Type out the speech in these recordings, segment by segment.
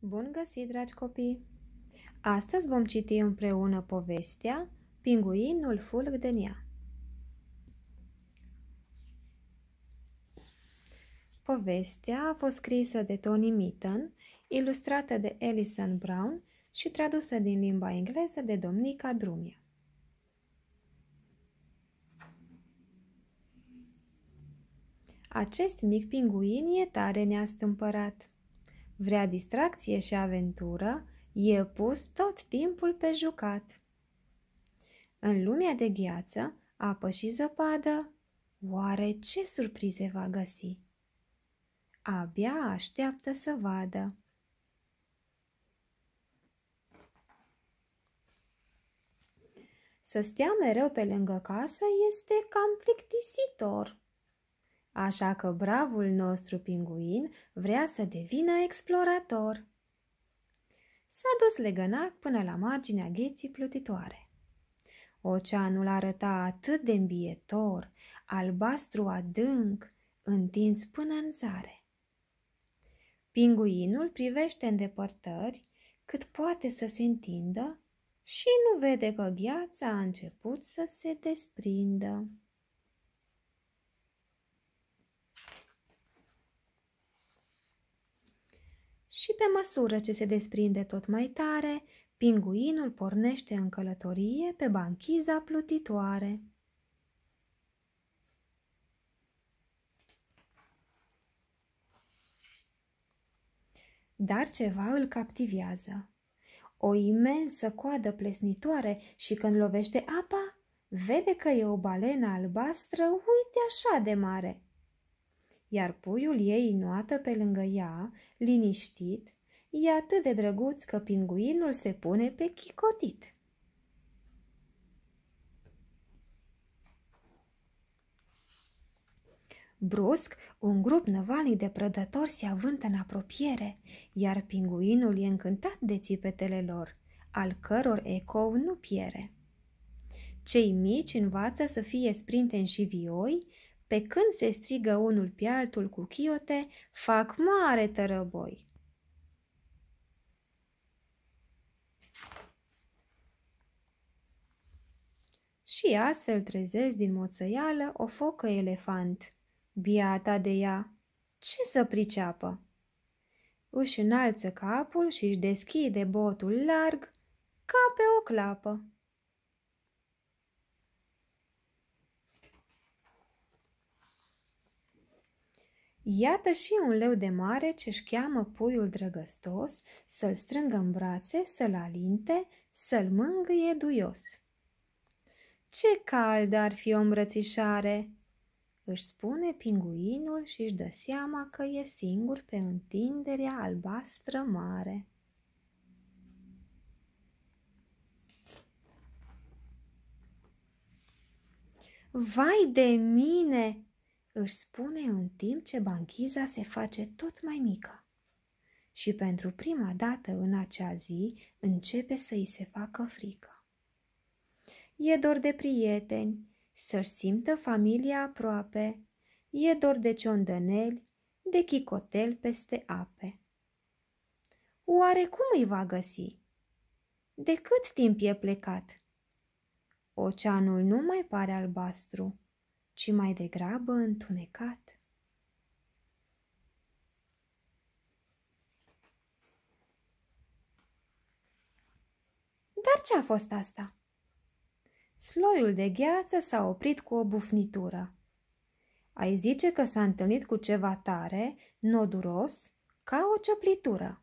Bun găsit, dragi copii! Astăzi vom citi împreună povestea Pinguinul fulg de nea. Povestea a fost scrisă de Tony Mitten, ilustrată de Alison Brown și tradusă din limba engleză de Domnica Drumia. Acest mic pinguin e tare neastâmpărat. Vrea distracție și aventură, e pus tot timpul pe jucat. În lumea de gheață, apă și zăpadă, oare ce surprize va găsi? Abia așteaptă să vadă. Să stea mereu pe lângă casă este cam plictisitor așa că bravul nostru pinguin vrea să devină explorator. S-a dus legănat până la marginea gheții plutitoare. Oceanul arăta atât de îmbietor, albastru adânc, întins până în zare. Pinguinul privește în depărtări cât poate să se întindă și nu vede că gheața a început să se desprindă. și pe măsură ce se desprinde tot mai tare, pinguinul pornește în călătorie pe banchiza plutitoare. Dar ceva îl captivează. O imensă coadă plesnitoare și când lovește apa, vede că e o balenă albastră uite așa de mare – iar puiul ei înoată pe lângă ea, liniștit, e atât de drăguț că pinguinul se pune pe chicotit. Brusc, un grup năvalnic de prădători se avântă în apropiere, iar pinguinul e încântat de țipetele lor, al căror ecou nu piere. Cei mici învață să fie sprinteni și vioi, pe când se strigă unul pe altul cu chiote, fac mare tărăboi. și astfel trezesc din moțăială o focă elefant. Biata de ea! Ce să priceapă? Își înalță capul și își deschide botul larg ca pe o clapă. Iată și un leu de mare ce-și cheamă puiul drăgăstos, să-l strângă în brațe, să-l alinte, să-l mângâie duios. Ce cald ar fi o îmbrățișare!" își spune pinguinul și își dă seama că e singur pe întinderea albastră mare. Vai de mine! își spune în timp ce banchiza se face tot mai mică. Și pentru prima dată în acea zi începe să îi se facă frică. E dor de prieteni, să-și simtă familia aproape, e dor de ciondăneli, de chicotel peste ape. Oare cum îi va găsi? De cât timp e plecat? Oceanul nu mai pare albastru ci mai degrabă întunecat. Dar ce a fost asta? Sloiul de gheață s-a oprit cu o bufnitură. Ai zice că s-a întâlnit cu ceva tare, noduros, ca o cioplitură.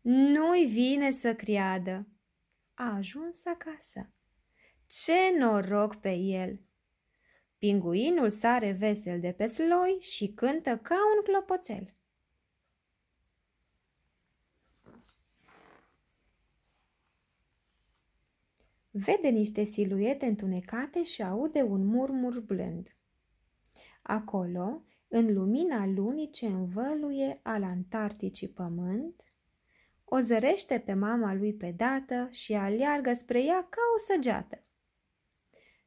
Nu-i vine să creadă. A ajuns acasă. Ce noroc pe el! Pinguinul sare vesel de pe sloi și cântă ca un clopoțel. Vede niște siluete întunecate și aude un murmur blând. Acolo, în lumina lunii ce învăluie al Antarcticii pământ, o zărește pe mama lui pe dată și aleargă spre ea ca o săgeată.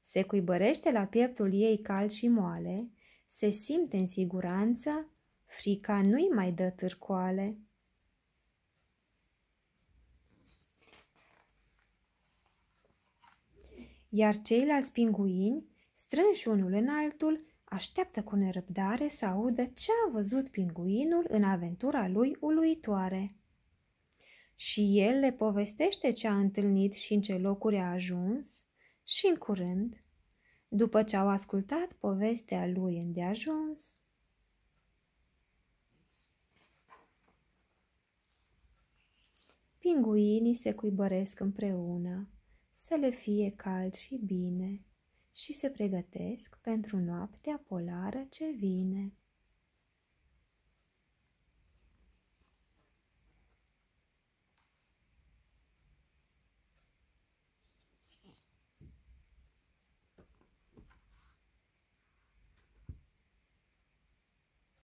Se cuibărește la pieptul ei cald și moale, se simte în siguranță, frica nu-i mai dă târcoale. Iar ceilalți pinguini, strânși unul în altul, așteaptă cu nerăbdare să audă ce a văzut pinguinul în aventura lui uluitoare. Și el le povestește ce a întâlnit și în ce locuri a ajuns, și în curând, după ce au ascultat povestea lui îndeajuns, Pinguinii se cuibăresc împreună, să le fie cald și bine, și se pregătesc pentru noaptea polară ce vine.